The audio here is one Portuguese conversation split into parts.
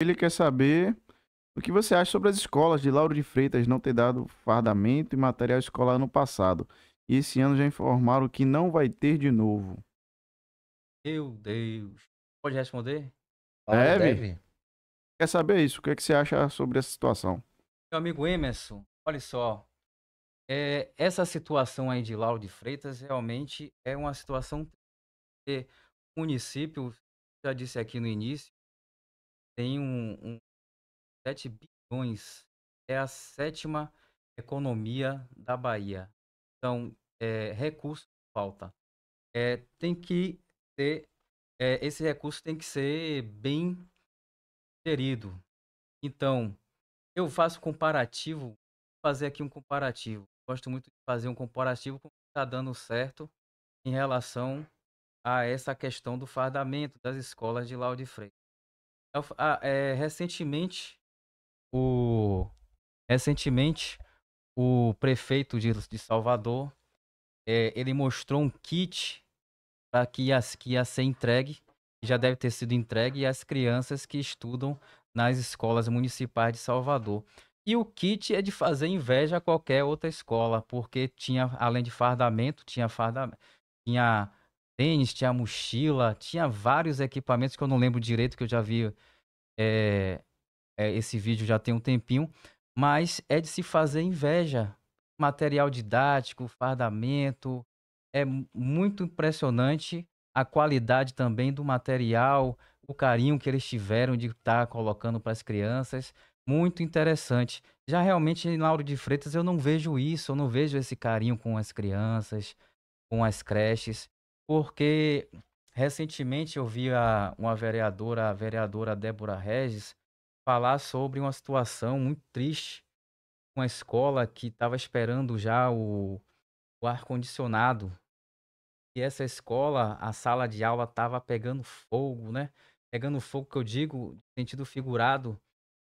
Ele quer saber o que você acha sobre as escolas de Lauro de Freitas não ter dado fardamento e material escolar no passado. E esse ano já informaram que não vai ter de novo. Meu Deus. Pode responder? Deve. Deve. Quer saber isso? O que, é que você acha sobre essa situação? Meu amigo Emerson, olha só. É, essa situação aí de Lauro de Freitas realmente é uma situação que o município, já disse aqui no início, tem um, um 7 bilhões. É a sétima economia da Bahia. Então, é, recurso falta. É, tem que ter, é, esse recurso tem que ser bem gerido. Então, eu faço comparativo, fazer aqui um comparativo. Gosto muito de fazer um comparativo com o que está dando certo em relação a essa questão do fardamento das escolas de Lauro de é ah, é, recentemente, o recentemente o prefeito de, de Salvador é, ele mostrou um kit para que ia, que ia ser entregue, já deve ter sido entregue às crianças que estudam nas escolas municipais de Salvador. E o kit é de fazer inveja a qualquer outra escola, porque tinha, além de fardamento, tinha fardamento, tinha tênis, tinha mochila, tinha vários equipamentos que eu não lembro direito, que eu já vi é, é, esse vídeo já tem um tempinho, mas é de se fazer inveja. Material didático, fardamento, é muito impressionante a qualidade também do material, o carinho que eles tiveram de estar tá colocando para as crianças, muito interessante. Já realmente em Lauro de Freitas eu não vejo isso, eu não vejo esse carinho com as crianças, com as creches porque recentemente eu vi a, uma vereadora, a vereadora Débora Regis, falar sobre uma situação muito triste, uma escola que estava esperando já o, o ar-condicionado. E essa escola, a sala de aula estava pegando fogo, né? Pegando fogo, que eu digo, sentido figurado,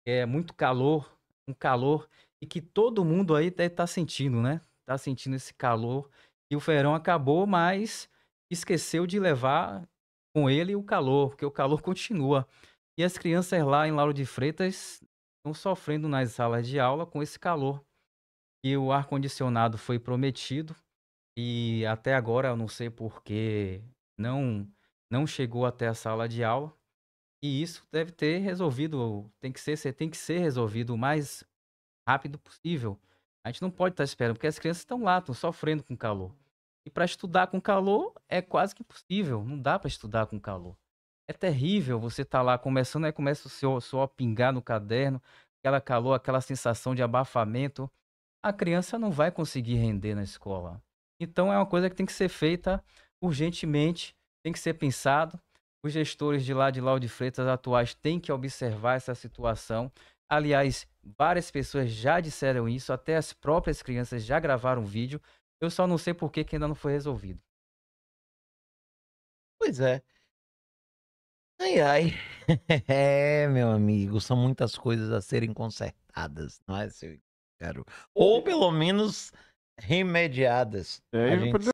é muito calor, um calor e que todo mundo aí tá sentindo, né? Está sentindo esse calor. E o verão acabou, mas esqueceu de levar com ele o calor, porque o calor continua. E as crianças lá em Lauro de Freitas estão sofrendo nas salas de aula com esse calor. E o ar-condicionado foi prometido e até agora eu não sei por que não, não chegou até a sala de aula. E isso deve ter resolvido, tem que ser, tem que ser resolvido o mais rápido possível. A gente não pode estar esperando, porque as crianças estão lá, estão sofrendo com calor. E para estudar com calor é quase que impossível. Não dá para estudar com calor. É terrível você estar tá lá começando, aí começa o seu só pingar no caderno, aquela calor, aquela sensação de abafamento. A criança não vai conseguir render na escola. Então é uma coisa que tem que ser feita urgentemente, tem que ser pensado. Os gestores de lá de Lau de Freitas atuais têm que observar essa situação. Aliás, várias pessoas já disseram isso, até as próprias crianças já gravaram vídeo eu só não sei por que, ainda não foi resolvido. Pois é. Ai, ai. é, meu amigo, são muitas coisas a serem consertadas, não é, seu quero, Ou é. pelo menos remediadas. É, a gente